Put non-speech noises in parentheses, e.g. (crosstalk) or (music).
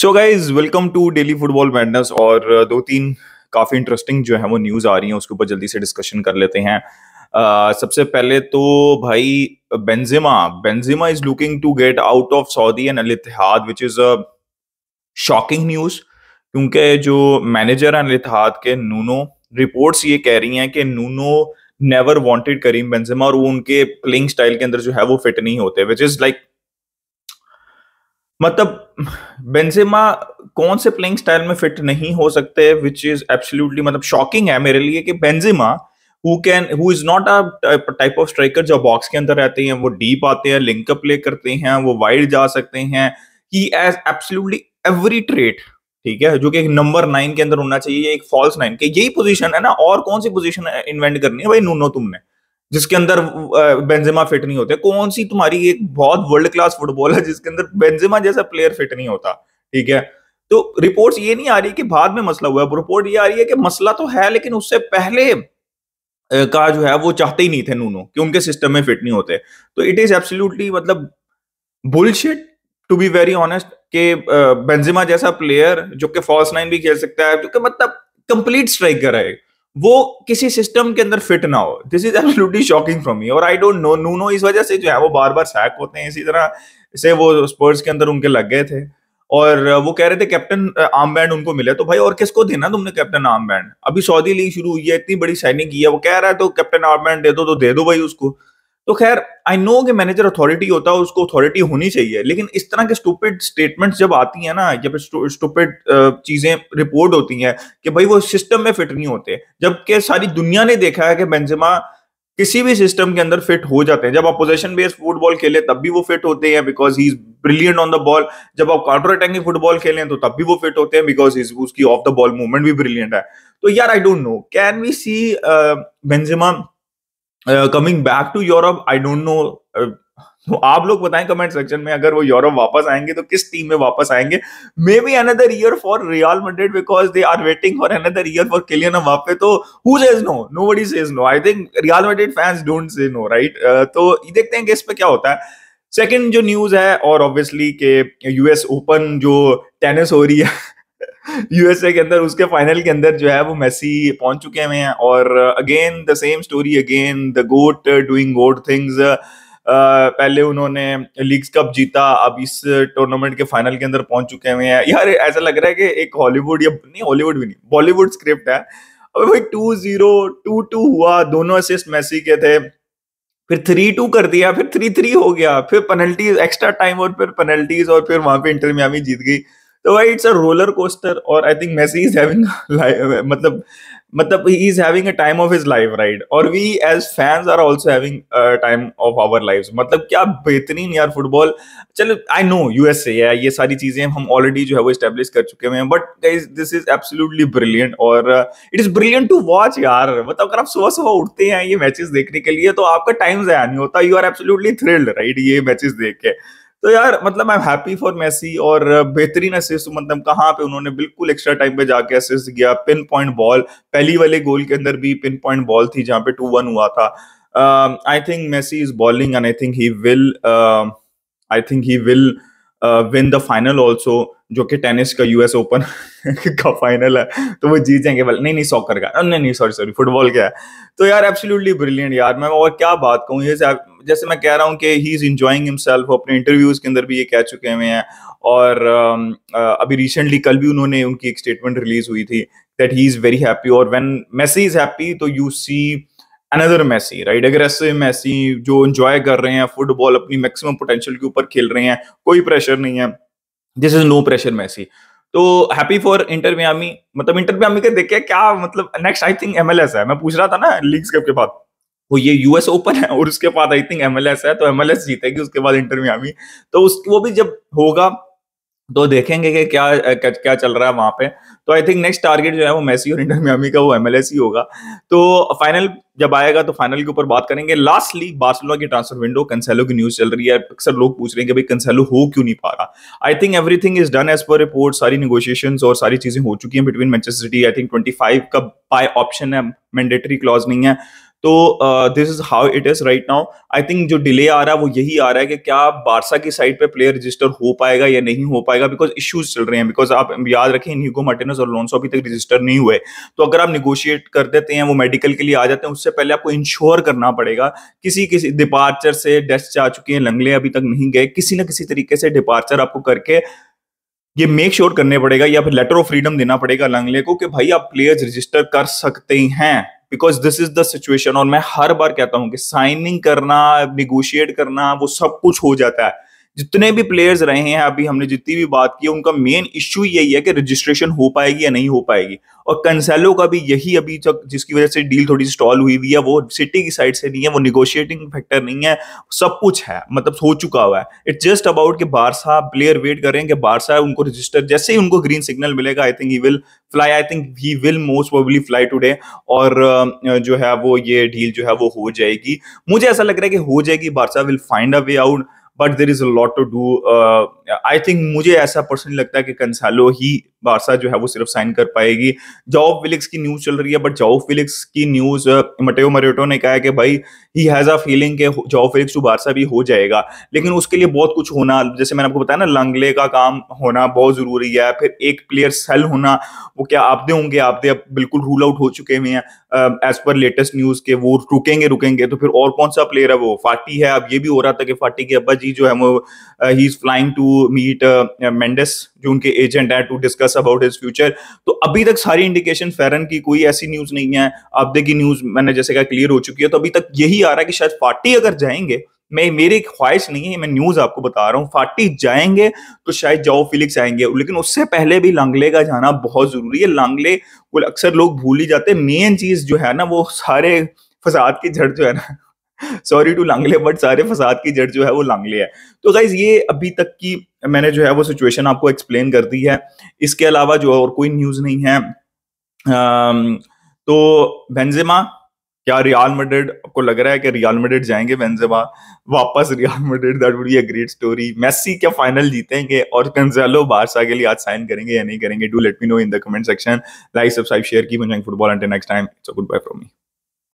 so guys welcome to daily football madness और uh, दो तीन काफ़ी इंटरेस्टिंग जो है वो न्यूज़ आ रही है उसके ऊपर जल्दी से डिस्कशन कर लेते हैं uh, सबसे पहले तो भाई Benzema Benzema is looking to get out of Saudi and Al which is a shocking news क्योंकि जो मैनेजर है अल के नूनो रिपोर्ट्स ये कह रही हैं कि Nuno never wanted Karim Benzema और वो उनके प्लेइंग स्टाइल के अंदर जो है वो फिट नहीं होते विच इज़ लाइक मतलब बेंजेमा कौन से प्लेइंग स्टाइल में फिट नहीं हो सकते विच इज एब्सोल्युटली मतलब शॉकिंग है मेरे लिए कि Benzema who can who is not a type of striker जो बॉक्स के अंदर रहते हैं वो डीप आते हैं अप प्ले करते हैं वो वाइड जा सकते हैं he as absolutely every trait ठीक है जो कि एक नंबर नाइन के अंदर होना चाहिए एक फॉल्स नाइन के यही पोजीशन है ना और कौन सी पोजीशन इन्वेंट करनी है भाई नूनो तुमने जिसके अंदर बेंजेमा फिट नहीं होते कौन सी तुम्हारी एक बहुत वर्ल्ड क्लास फुटबॉल है जिसके अंदर बेंजेमा जैसा प्लेयर फिट नहीं होता ठीक है तो रिपोर्ट्स ये नहीं आ रही कि बाद में मसला हुआ है रिपोर्ट ये आ रही है कि मसला तो है लेकिन उससे पहले का जो है वो चाहते ही नहीं थे नूनो कि उनके सिस्टम में फिट नहीं होते तो इट इज एब्सोल्युटली मतलब bullshit to be very honest के बेंजिमा जैसा प्लेयर जो कि फॉल्स नाइन भी खेल सकता है क्योंकि मतलब कंप्लीट स्ट्राइकर है वो किसी सिस्टम के अंदर फिट ना हो this is absolutely shocking from me और आई डोंट नो नूनो इस वजह से जो है वो बार बार सैक होते हैं इसी तरह से वो स्पर्स के अंदर उनके लग गए थे और वो कह रहे थे कैप्टन आर्म बैंड उनको मिले तो भाई और किसको देना तुमने कैप्टन आर्म बैंड अभी सऊदी लीग शुरू हुई है इतनी बड़ी साइनिंग की है वो कह रहा है तो कैप्टन आर्म बैंड दे दो तो दे दो भाई उसको तो खैर आई नो कि मैनेजर अथॉरिटी होता है उसको अथॉरिटी होनी चाहिए लेकिन इस तरह के स्टूपिड स्टेटमेंट्स जब आती हैं ना जब स्टूपिड चीजें रिपोर्ट होती हैं कि भाई वो सिस्टम में फिट नहीं होते जबकि सारी दुनिया ने देखा है कि बेंजिमा किसी भी सिस्टम के अंदर फिट हो जाते हैं जब आप पोजेशन बेस्ड फुटबॉल खेले तब भी वो फिट होते हैं because he is brilliant on the ball जब आप काउंटर अटैकिंग फुटबॉल खेलें तो तब भी वो फिट होते हैं बिकॉज इज उसकी ऑफ द बॉल मूवमेंट भी ब्रिलियंट है तो यार I don't know can we see Benzema coming back to Europe I don't know तो आप लोग बताएं कमेंट सेक्शन में अगर वो यूरोप वापस आएंगे तो किस टीम में वापस आएंगे maybe another year for Real Madrid because they are waiting for another year for Kylian Mbappe तो who says nobody says no I think Real Madrid fans don't say no right तो देखते हैं कि इस पर क्या होता है सेकेंड जो न्यूज है और ऑब्वियसली के यूएस ओपन जो टेनिस हो रही है यूएसए के अंदर उसके फाइनल के अंदर जो है वो मैसी पहुंच चुके हुए हैं और again the same story again the GOAT doing GOAT things पहले उन्होंने लीग्स कप जीता अब इस टूर्नामेंट के फाइनल के अंदर पहुंच चुके हुए हैं यार ऐसा लग रहा है कि एक हॉलीवुड या नहीं हॉलीवुड भी नहीं बॉलीवुड स्क्रिप्ट है अबे भाई टू जीरो टू टू हुआ दोनों असिस्ट मेसी के थे फिर थ्री टू कर दिया फिर थ्री थ्री हो गया फिर पेनल्टीज एक्स्ट्रा टाइम और फिर पेनल्टीज और फिर वहां पे इंटर मियामी जीत गई तो भाई इट्स अ रोलर कोस्टर और I think Messi is having मतलब मतलब he is having a time of his life right और we as fans are also having a time of our lives मतलब क्या बेहतरीन यार फुटबॉल चलो आई नो यूएसए है ये सारी चीजें हम ऑलरेडी जो है वो एस्टेब्लिश कर चुके हैं but guys this is absolutely brilliant और it is brilliant to watch यार मतलब अगर आप सुबह सुबह उठते हैं ये मैचेस देखने के लिए तो आपका टाइम जया नहीं होता you are absolutely thrilled right ये मैचेस देख के तो यार मतलब I am happy for Messi और बेहतरीन असिस्ट मतलब कहाँ पे उन्होंने बिल्कुल एक्स्ट्रा टाइम पे जाके असिस्ट किया पिन पॉइंट बॉल पहली वाले गोल के अंदर भी पिन पॉइंट बॉल थी जहां पे टू वन हुआ था I think Messi is balling and I think he will I think he will win the final also जो कि टेनिस का यूएस ओपन (laughs) का फाइनल है तो वो जीत जाएंगे नहीं नहीं सॉकर का नहीं नहीं सॉरी सॉरी फुटबॉल क्या है तो यार एब्सोल्युटली ब्रिलियंट यार मैं और क्या बात कहूँ ये जैसे मैं कह रहा हूँ कि ही इज इंजॉइंग हिमसेल्फ अपने इंटरव्यूज के अंदर भी ये कह चुके हुए हैं और um, uh, अभी रिसेंटली कल भी उन्होंने उनकी एक स्टेटमेंट रिलीज हुई थी that he is very happy और वेन मैसी इज हैप्पी तो you see another Messi right अगर ऐसे मैसी जो इंजॉय कर रहे हैं फुटबॉल अपनी मैक्सिमम पोटेंशियल के ऊपर खेल रहे हैं कोई प्रेशर नहीं है this is no pressure Messi तो हैप्पी फॉर इंटर मियामी मतलब इंटर मियामी के देखे क्या मतलब नेक्स्ट आई थिंक एमएलएस है मैं पूछ रहा था ना लीग्स कप के बाद वो ये यूएस ओपन है और उसके बाद आई थिंक एमएलएस है तो एमएलएस जीतेगी उसके बाद इंटर मियामी तो उस वो भी जब होगा तो देखेंगे कि क्या क्या, क्या चल रहा है वहां पे तो आई थिंक नेक्स्ट टारगेट जो है वो मेसी और इंटर मियामी का वो एमएलएस ही होगा तो फाइनल जब आएगा तो फाइनल के ऊपर बात करेंगे लास्टली बार्सिलोना की ट्रांसफर विंडो कंसेलो की न्यूज चल रही है अक्सर लोग पूछ रहे हैं कि भाई कंसेलो हो क्यों नहीं पा रहा I think everything is done as per report सारी निगोशिएशन और सारी चीजें हो चुकी हैं between Manchester City I think twenty five का बाय ऑप्शन है मैंडेटरी क्लॉज नहीं है तो this is how it is right now I think जो डिले आ रहा है वो यही आ रहा है कि क्या बारसा की साइड पे प्लेयर रजिस्टर हो पाएगा या नहीं हो पाएगा बिकॉज इश्यूज चल रहे हैं बिकॉज आप याद रखें न्यूगो मार्टिनस और लोनसो अभी तक रजिस्टर नहीं हुए तो अगर आप निगोशिएट कर देते हैं वो मेडिकल के लिए आ जाते हैं उससे सबसे पहले आपको इंश्योर करना पड़ेगा किसी किसी डिपार्चर से डेस्क जा चुकी है लंगले अभी तक नहीं गए किसी ना किसी तरीके से डिपार्चर आपको करके ये मेक श्योर sure करने पड़ेगा या फिर लेटर ऑफ फ्रीडम देना पड़ेगा लंगले को कि भाई आप प्लेयर्स रजिस्टर कर सकते हैं because this is the situation और मैं हर बार कहता हूं कि साइनिंग करना निगोशिएट करना वो सब कुछ हो जाता है जितने भी प्लेयर्स रहे हैं अभी हमने जितनी भी बात की उनका मेन इश्यू यही है कि रजिस्ट्रेशन हो पाएगी या नहीं हो पाएगी और कंसेलो का भी यही अभी तक जिसकी वजह से डील थोड़ी स्टॉल हुई हुई है वो सिटी की साइड से नहीं है वो निगोशिएटिंग फैक्टर नहीं है सब कुछ है मतलब हो चुका हुआ है इट्स जस्ट अबाउट कि बारसा प्लेयर वेट कर रहे हैं कि बारसा उनको रजिस्टर जैसे ही उनको ग्रीन सिग्नल मिलेगा I think he will fly I think he will most probably fly today और जो है वो ये डील जो है वो हो जाएगी मुझे ऐसा लग रहा है कि हो जाएगी Barca will find a way out but there is a lot to do uh, I think मुझे ऐसा पर्सनली लगता है कि कंसालो ही बारसा जो है वो सिर्फ साइन कर पाएगी जॉब फिलिक्स की न्यूज चल रही है बट जॉब फिलिक्स की न्यूज मटेव मरेटो ने कहा है कि भाई ही हैज अ फीलिंग के जॉब फिलिक्स टू बारसा भी हो जाएगा लेकिन उसके लिए बहुत कुछ होना जैसे मैंने आपको बताया ना लंगले का काम होना बहुत जरूरी है फिर एक प्लेयर सेल होना वो क्या आपदे होंगे आपदे अब बिल्कुल रूल आउट हो चुके हुए हैं एज पर लेटेस्ट न्यूज के वो रुकेंगे रुकेंगे तो फिर और कौन सा प्लेयर है वो फाटी है अब ये भी हो रहा था कि फाटी के अब्बा जी जो है वो he is flying to meet meet uh, जो उनके एजेंट है to discuss about his future तो अभी तक सारी इंडिकेशन फेरन की कोई ऐसी न्यूज नहीं है अब की न्यूज मैंने जैसे कहा क्लियर हो चुकी है तो अभी तक यही आ रहा है कि शायद पार्टी अगर जाएंगे मैं मेरी ख्वाहिश नहीं है मैं न्यूज आपको बता रहा हूँ फाटी जाएंगे तो शायद जाओ फिलिक्स आएंगे लेकिन उससे पहले भी लांगले का जाना बहुत जरूरी है लांगले को अक्सर लोग भूल ही जाते हैं मेन चीज जो है ना वो सारे फसाद की जड़ जो है ना सॉरी टू लांगले बट सारे फसाद की जड़ जो है वो लांगले है तो गाइज ये अभी तक की मैंने जो है वो सिचुएशन आपको एक्सप्लेन कर दी है इसके अलावा जो और कोई न्यूज नहीं है तो बेंजेमा क्या रियाल मेड्रिड आपको लग रहा है कि रियाल मेड्रिड जाएंगे बेंजेमा वापस Real Madrid that would be a great story Messi क्या फाइनल जीतेंगे और कंजेलो बारसा के लिए आज साइन करेंगे या नहीं करेंगे do let me know in the comment section like subscribe share keep football until next time it's a goodbye from me